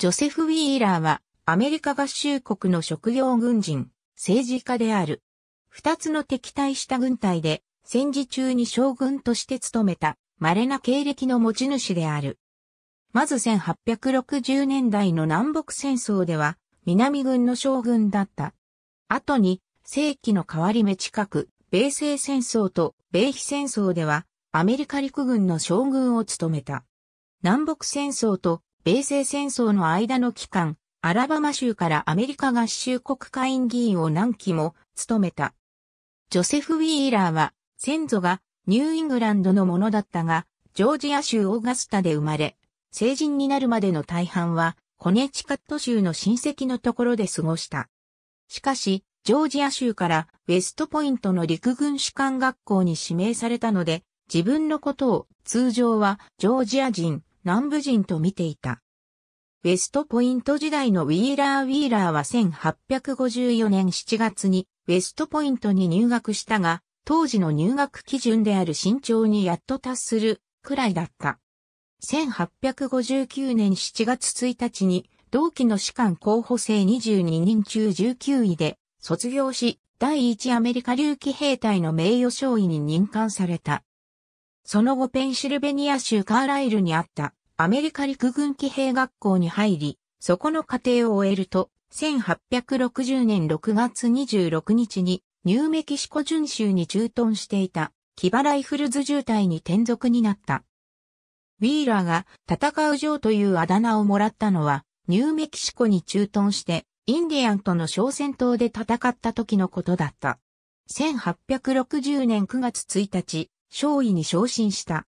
ジョセフ・ウィーラーはアメリカ合衆国の職業軍人、政治家である。二つの敵対した軍隊で戦時中に将軍として務めた稀な経歴の持ち主である。まず1860年代の南北戦争では南軍の将軍だった。後に世紀の変わり目近く、米西戦争と米非戦争ではアメリカ陸軍の将軍を務めた。南北戦争と米西戦争の間の期間、アラバマ州からアメリカ合衆国会員議員を何期も務めた。ジョセフ・ウィーラーは、先祖がニューイングランドのものだったが、ジョージア州オーガスタで生まれ、成人になるまでの大半は、コネチカット州の親戚のところで過ごした。しかし、ジョージア州からウェストポイントの陸軍士官学校に指名されたので、自分のことを通常はジョージア人南部人と見ていた。ウェストポイント時代のウィーラー・ウィーラーは1854年7月にウェストポイントに入学したが、当時の入学基準である身長にやっと達するくらいだった。1859年7月1日に同期の士官候補生22人中19位で卒業し、第一アメリカ流騎兵隊の名誉少尉に任官された。その後ペンシルベニア州カーライルにあったアメリカ陸軍騎兵学校に入り、そこの過程を終えると、1860年6月26日にニューメキシコ巡州に駐屯していたキバライフルズ渋滞に転属になった。ウィーラーが戦う城というあだ名をもらったのは、ニューメキシコに駐屯して、インディアンとの小戦闘で戦った時のことだった。1860年9月1日、少尉に昇進した。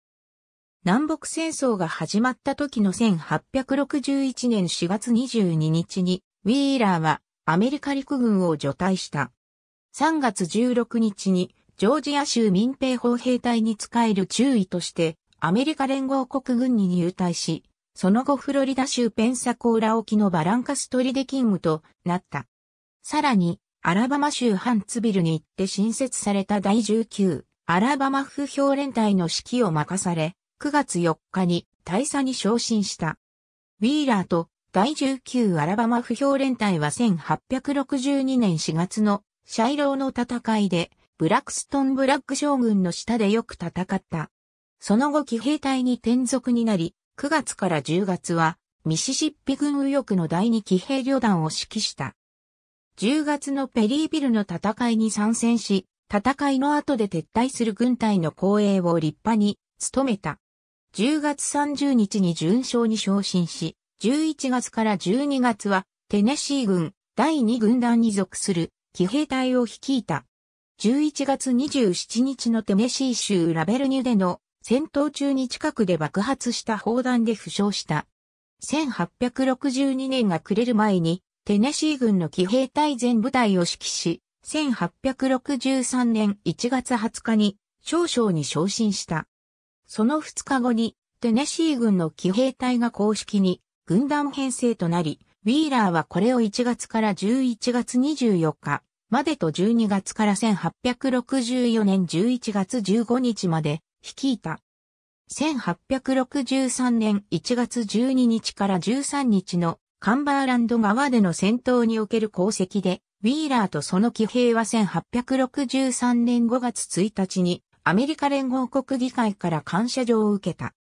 南北戦争が始まった時の1861年4月22日に、ウィーラーはアメリカ陸軍を除隊した。3月16日に、ジョージア州民兵砲兵隊に仕える中尉として、アメリカ連合国軍に入隊し、その後フロリダ州ペンサコーラ沖のバランカストリで勤務となった。さらに、アラバマ州ハンツビルに行って新設された第19アラバマ風評連隊の指揮を任され、9月4日に大佐に昇進した。ウィーラーと第19アラバマ不評連隊は1862年4月のシャイローの戦いでブラックストンブラック将軍の下でよく戦った。その後騎兵隊に転属になり、9月から10月はミシシッピ軍右翼の第2騎兵旅団を指揮した。10月のペリービルの戦いに参戦し、戦いの後で撤退する軍隊の後衛を立派に務めた。10月30日に準将に昇進し、11月から12月はテネシー軍第2軍団に属する騎兵隊を率いた。11月27日のテネシー州ラベルニュでの戦闘中に近くで爆発した砲弾で負傷した。1862年が暮れる前にテネシー軍の騎兵隊全部隊を指揮し、1863年1月20日に少将に昇進した。その2日後に、テネシー軍の騎兵隊が公式に軍団編成となり、ウィーラーはこれを1月から11月24日までと12月から1864年11月15日まで率いた。1863年1月12日から13日のカンバーランド側での戦闘における功績でウィーラーとその騎兵は1863年5月1日にアメリカ連合国議会から感謝状を受けた。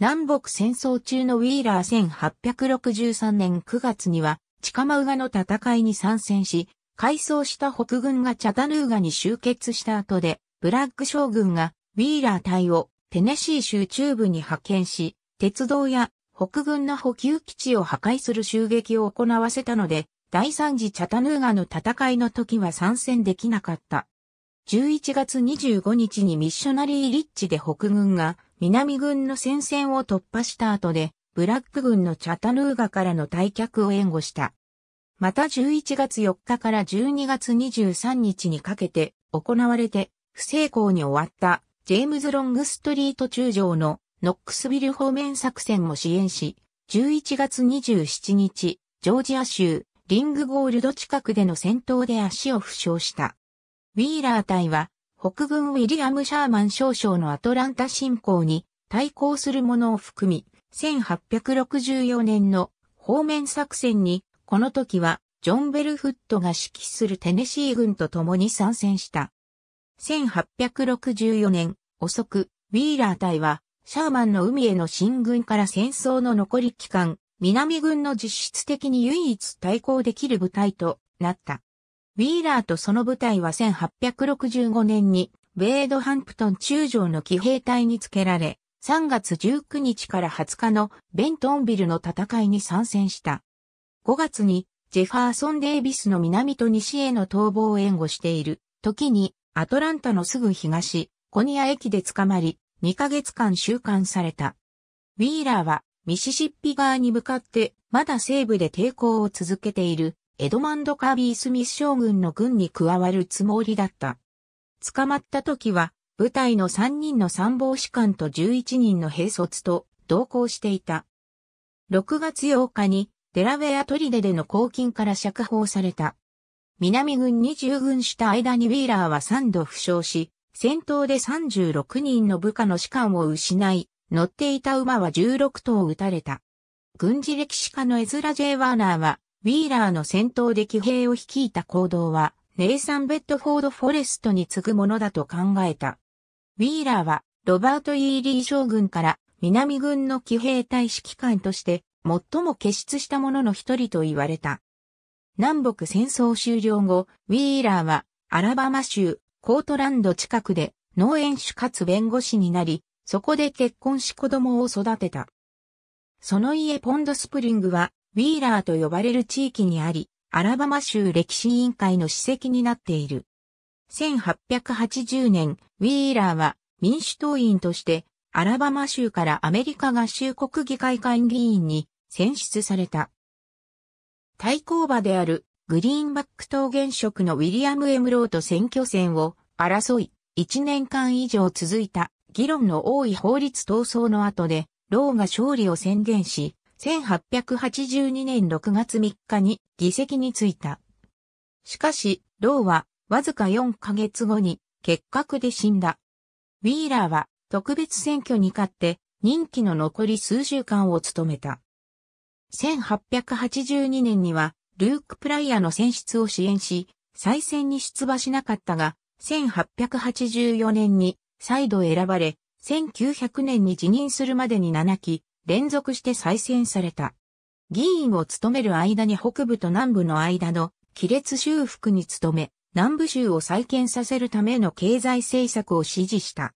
南北戦争中のウィーラー1863年9月には、チカマウガの戦いに参戦し、改装した北軍がチャタヌーガに集結した後で、ブラッグ将軍がウィーラー隊をテネシー州中部に派遣し、鉄道や北軍の補給基地を破壊する襲撃を行わせたので、第三次チャタヌーガの戦いの時は参戦できなかった。11月25日にミッショナリーリッチで北軍が南軍の戦線を突破した後で、ブラック軍のチャタヌーガからの退却を援護した。また11月4日から12月23日にかけて行われて不成功に終わったジェームズ・ロングストリート中将のノックスビル方面作戦も支援し、11月27日、ジョージア州リングゴールド近くでの戦闘で足を負傷した。ウィーラー隊は、北軍ウィリアム・シャーマン少将のアトランタ侵攻に対抗するものを含み、1864年の方面作戦に、この時はジョン・ベルフットが指揮するテネシー軍と共に参戦した。1864年遅く、ウィーラー隊は、シャーマンの海への進軍から戦争の残り期間、南軍の実質的に唯一対抗できる部隊となった。ウィーラーとその部隊は1865年に、ベイドハンプトン中将の騎兵隊に付けられ、3月19日から20日のベントンビルの戦いに参戦した。5月にジェファーソン・デイビスの南と西への逃亡を援護している時にアトランタのすぐ東コニア駅で捕まり2ヶ月間収監された。ウィーラーはミシシッピ側に向かって、まだ西部で抵抗を続けている、エドマンド・カービー・スミス将軍の軍に加わるつもりだった。捕まった時は、部隊の3人の参謀士官と11人の兵卒と同行していた。6月8日に、デラウェアトリデでの公金から釈放された。南軍に従軍した間にウィーラーは3度負傷し、戦闘で36人の部下の士官を失い、乗っていた馬は16頭撃たれた。軍事歴史家のエズラ・ジェイ・ワーナーは、ウィーラーの戦闘で騎兵を率いた行動は、ネイサン・ベッドフォード・フォレストに次ぐものだと考えた。ウィーラーは、ロバート・イーリー将軍から、南軍の騎兵隊指揮官として、最も傑出した者の一人と言われた。南北戦争終了後、ウィーラーは、アラバマ州、コートランド近くで、農園主かつ弁護士になり、そこで結婚し子供を育てた。その家ポンドスプリングは、ウィーラーと呼ばれる地域にあり、アラバマ州歴史委員会の史跡になっている。1880年、ウィーラーは民主党員として、アラバマ州からアメリカ合衆国議会会議員に選出された。対抗馬であるグリーンバック党現職のウィリアム・エムローと選挙戦を争い、1年間以上続いた議論の多い法律闘争の後で、ローが勝利を宣言し、1882年6月3日に議席に着いた。しかし、ローはわずか4ヶ月後に結核で死んだ。ウィーラーは特別選挙に勝って任期の残り数週間を務めた。1882年にはルーク・プライアの選出を支援し、再選に出馬しなかったが、1884年に再度選ばれ、1900年に辞任するまでに7期、連続して再選された。議員を務める間に北部と南部の間の亀裂修復に努め、南部州を再建させるための経済政策を支持した。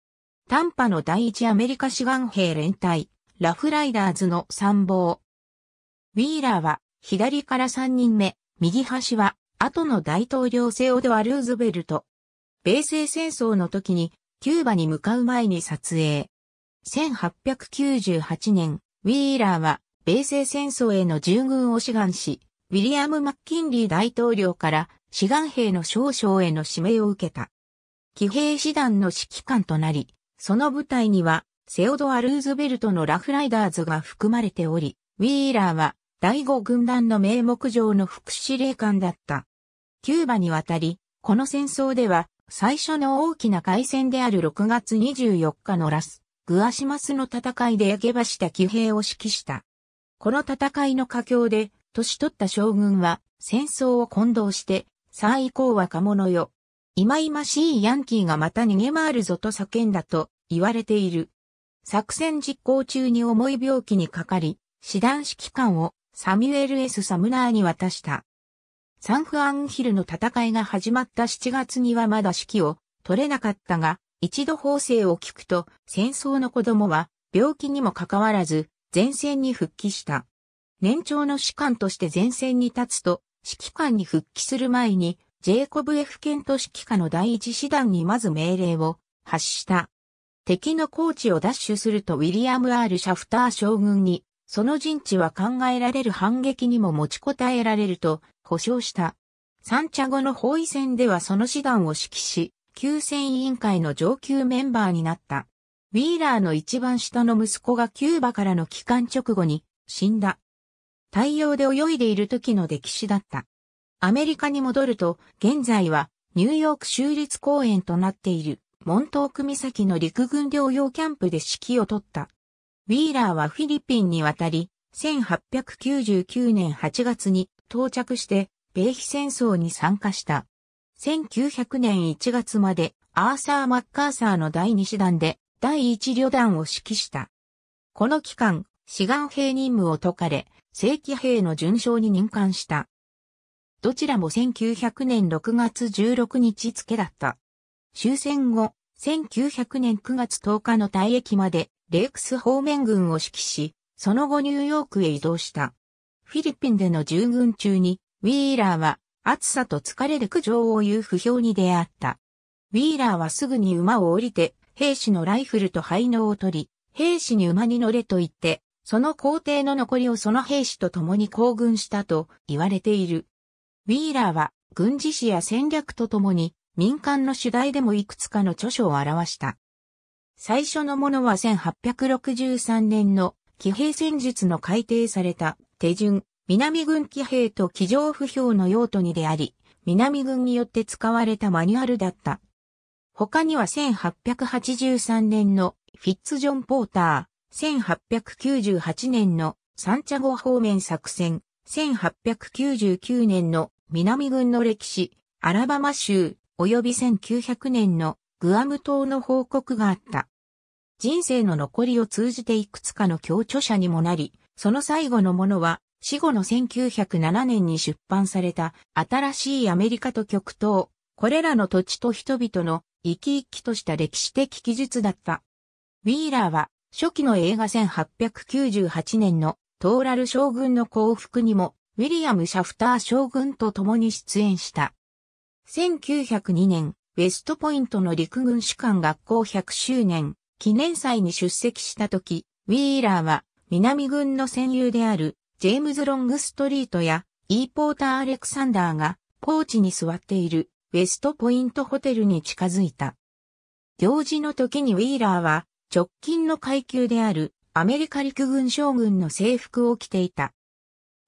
短波の第一アメリカ志願兵連隊、ラフライダーズの参謀。ウィーラーは左から3人目、右端は後の大統領セオドア・ルーズベルト。米西戦争の時にキューバに向かう前に撮影。1898年、ウィーラーは米西戦争への従軍を志願し、ウィリアム・マッキンリー大統領から志願兵の少将への指名を受けた。騎兵師団の指揮官となり、その部隊にはセオドア・ルーズベルトのラフライダーズが含まれており、ウィーラーは第五軍団の名目上の副司令官だった。キューバに渡り、この戦争では最初の大きな海戦である6月24日のラス、グアシマスの戦いで焼けばした騎兵を指揮した。この戦いの佳境で、年取った将軍は戦争を混同して、さあ以降は若者よ。忌々しいヤンキーがまた逃げ回るぞと叫んだと言われている。作戦実行中に重い病気にかかり、師団指揮官をサミュエル・ S・ サムナーに渡した。サンフアンヒルの戦いが始まった7月にはまだ指揮を取れなかったが、一度法制を聞くと、戦争の子供は病気にもかかわらず、前線に復帰した。年長の士官として前線に立つと、指揮官に復帰する前に、ジェイコブ・ F・ ケント指揮下の第一師団にまず命令を発した。敵の高地を奪取するとウィリアム・アール・シャフター将軍にその陣地は考えられる反撃にも持ちこたえられると保証した。三茶後の包囲戦ではその師団を指揮し、休戦委員会の上級メンバーになった。ウィーラーの一番下の息子がキューバからの帰還直後に死んだ。太陽で泳いでいる時の歴史だった。アメリカに戻ると、現在はニューヨーク州立公園となっているモントーク岬の陸軍療養キャンプで指揮を取った。ウィーラーはフィリピンに渡り、1899年8月に到着して米比戦争に参加した。1900年1月までアーサー・マッカーサーの第2師団で第1旅団を指揮した。この期間、志願兵任務を解かれ、正規兵の順将に任官した。どちらも1900年6月16日付だった。終戦後、1900年9月10日の退役までレークス方面軍を指揮し、その後ニューヨークへ移動した。フィリピンでの従軍中に、ウィーラーは暑さと疲れで苦情を言う不評に出会った。ウィーラーはすぐに馬を降りて、兵士のライフルと排能を取り、兵士に馬に乗れと言って、その皇帝の残りをその兵士と共に行軍したと言われている。ウィーラーは軍事史や戦略と共に民間の主題でもいくつかの著書を表した。最初のものは1863年の騎兵戦術の改定された手順、南軍騎兵と騎乗不評の用途にであり、南軍によって使われたマニュアルだった。他には1883年のフィッツジョン・ポーター、1898年のサンチャゴ方面作戦、1899年の南軍の歴史、アラバマ州、及び1900年のグアム島の報告があった。人生の残りを通じていくつかの協著者にもなり、その最後のものは、死後の1907年に出版された新しいアメリカと極東、これらの土地と人々の生き生きとした歴史的記述だった。ウィーラーは初期の映画1898年のトーラル将軍の幸福にもウィリアム・シャフター将軍と共に出演した。1902年、ウェストポイントの陸軍士官学校100周年記念祭に出席したとき、ウィーラーは南軍の戦友であるジェームズ・ロングストリートやイーポーター・アレクサンダーがポーチに座っているウェストポイントホテルに近づいた。行事の時にウィーラーは直近の階級であるアメリカ陸軍将軍の制服を着ていた。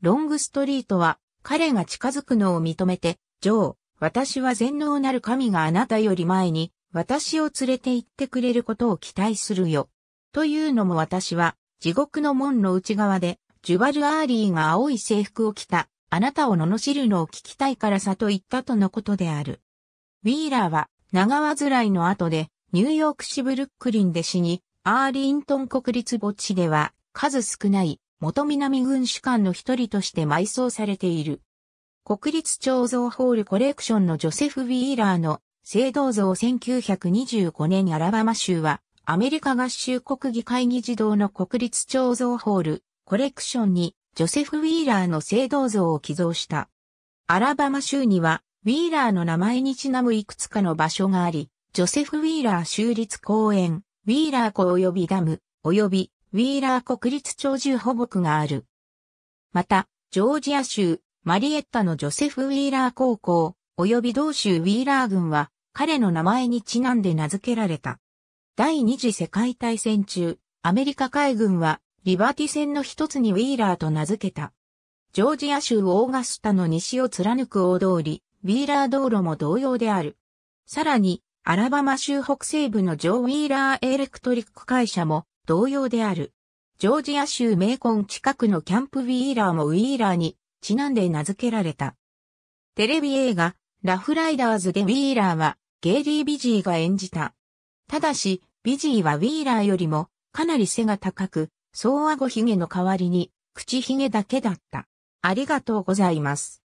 ロングストリートは彼が近づくのを認めて、ジョー、私は全能なる神があなたより前に、私を連れて行ってくれることを期待するよ。というのも私は、地獄の門の内側で、ジュバル・アーリーが青い制服を着た、あなたを罵るのを聞きたいからさと言ったとのことである。ウィーラーは、長患いの後で、ニューヨーク市ブルックリンで死に、アーリントン国立墓地では、数少ない、元南軍主官の一人として埋葬されている。国立彫像ホールコレクションのジョセフ・ウィーラーの聖銅像1925年アラバマ州はアメリカ合衆国議会議事堂の国立彫像ホールコレクションにジョセフ・ウィーラーの聖銅像を寄贈した。アラバマ州にはウィーラーの名前にちなむいくつかの場所があり、ジョセフ・ウィーラー州立公園、ウィーラー湖及びダム、及びウィーラー国立長獣保護区がある。また、ジョージア州、マリエッタのジョセフ・ウィーラー高校、及び同州ウィーラー軍は、彼の名前にちなんで名付けられた。第二次世界大戦中、アメリカ海軍は、リバティ戦の一つにウィーラーと名付けた。ジョージア州オーガスタの西を貫く大通り、ウィーラー道路も同様である。さらに、アラバマ州北西部のジョー・ウィーラーエレクトリック会社も同様である。ジョージア州メイコン近くのキャンプウィーラーもウィーラーにちなんで名付けられた。テレビ映画、ラフライダーズでウィーラーは、ゲイリー・ビジーが演じた。ただし、ビジーはウィーラーよりも、かなり背が高く、総顎髭の代わりに、口髭だけだった。ありがとうございます。